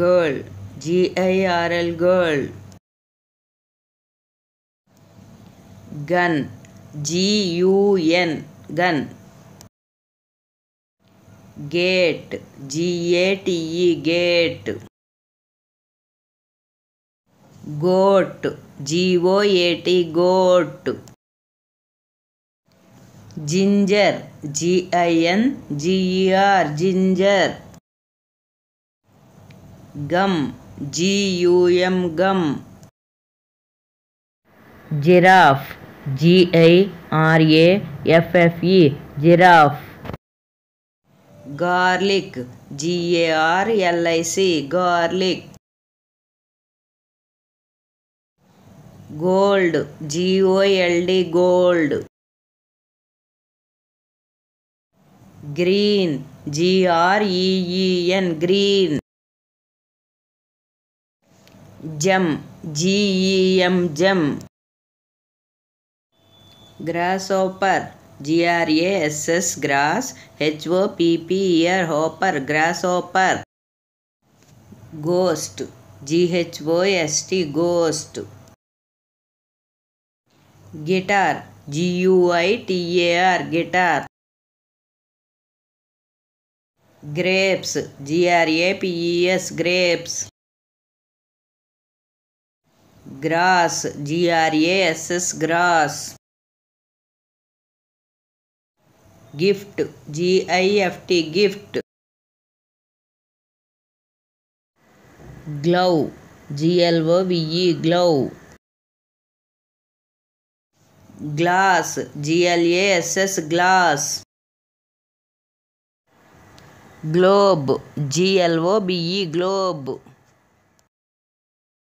girl G I R L girl gun G U N gun gate G A T E gate goat G O A T goat ginger G I N G E R ginger gum G U M gum giraffe G I R A F F E giraffe garlic G A R L I C garlic gold G O L D gold green G R E E N green gem G E M gem grass G R A S S grass H O P P E R hopper grass ghost G H O S T ghost guitar G U I T A R guitar grapes G R A P E S grapes grass G R A S S grass gift G I F T gift glove G L O V E glove glass G L A S S glass globe G L O B E globe